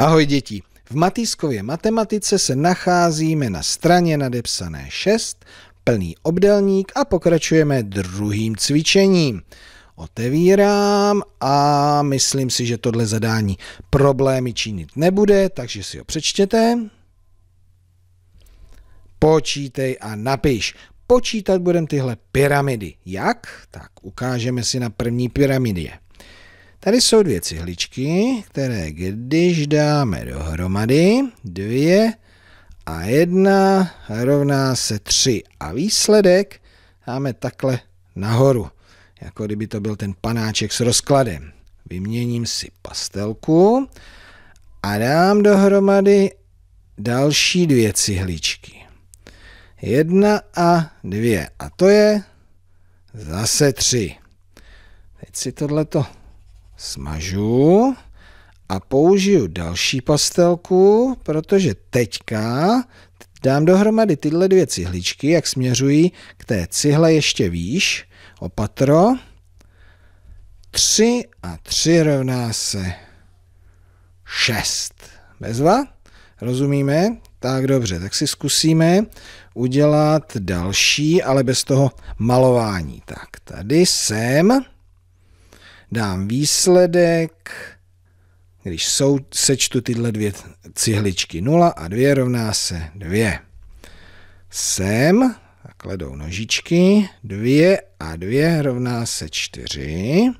Ahoj děti, v Matýskově matematice se nacházíme na straně nadepsané 6, plný obdelník a pokračujeme druhým cvičením. Otevírám a myslím si, že tohle zadání problémy činit nebude, takže si ho přečtěte. Počítej a napiš. Počítat budeme tyhle pyramidy. Jak? Tak ukážeme si na první pyramidě. Tady jsou dvě cihličky, které když dáme dohromady, dvě a jedna rovná se tři. A výsledek dáme takhle nahoru, jako kdyby to byl ten panáček s rozkladem. Vyměním si pastelku a dám dohromady další dvě cihličky. Jedna a dvě. A to je zase tři. Teď si tohleto smažu a použiju další pastelku, protože teďka dám dohromady tyhle dvě cihličky, jak směřují k té cihle ještě výš, opatro. 3 a 3 rovná se 6. Bezva? Rozumíme? Tak dobře, tak si zkusíme udělat další, ale bez toho malování. Tak tady jsem dám výsledek, když sou, sečtu tyhle dvě cihličky 0 a 2 rovná se 2. Sem, takhle jdou nožičky, 2 a 2 rovná se 4.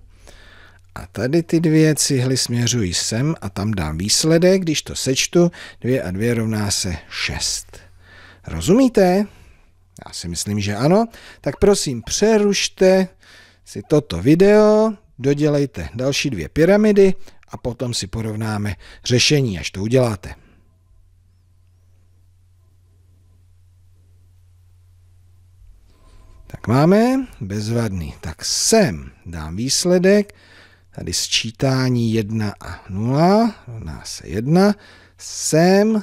A tady ty dvě cihly směřují sem a tam dám výsledek, když to sečtu, 2 a 2 rovná se 6. Rozumíte? Já si myslím, že ano. Tak prosím, přerušte si toto video, dodělejte další dvě pyramidy a potom si porovnáme řešení, až to uděláte. Tak máme, bezvadný. Tak sem dám výsledek, tady sčítání 1 a 0, rovná se 1, sem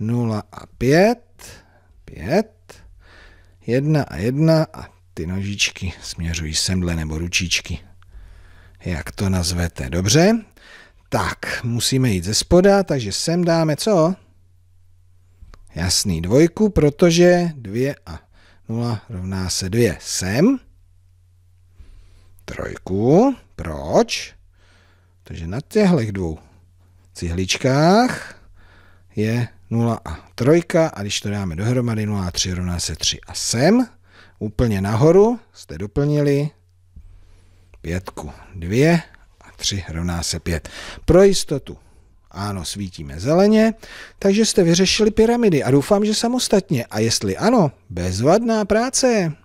0 a 5, 5, 1 a 1 a ty nožičky směřují sem dle nebo ručičky jak to nazvete. Dobře, tak musíme jít ze spoda, takže sem dáme co? Jasný, dvojku, protože 2 a 0 rovná se 2. Sem. Trojku. Proč? Takže na těchto dvou cihličkách je 0 a 3 a když to dáme dohromady 0 a 3 rovná se 3 a sem. Úplně nahoru jste doplnili pětku. Dvě a tři rovná se pět. Pro jistotu. Ano, svítíme zeleně, takže jste vyřešili pyramidy a doufám, že samostatně. A jestli ano, bezvadná práce.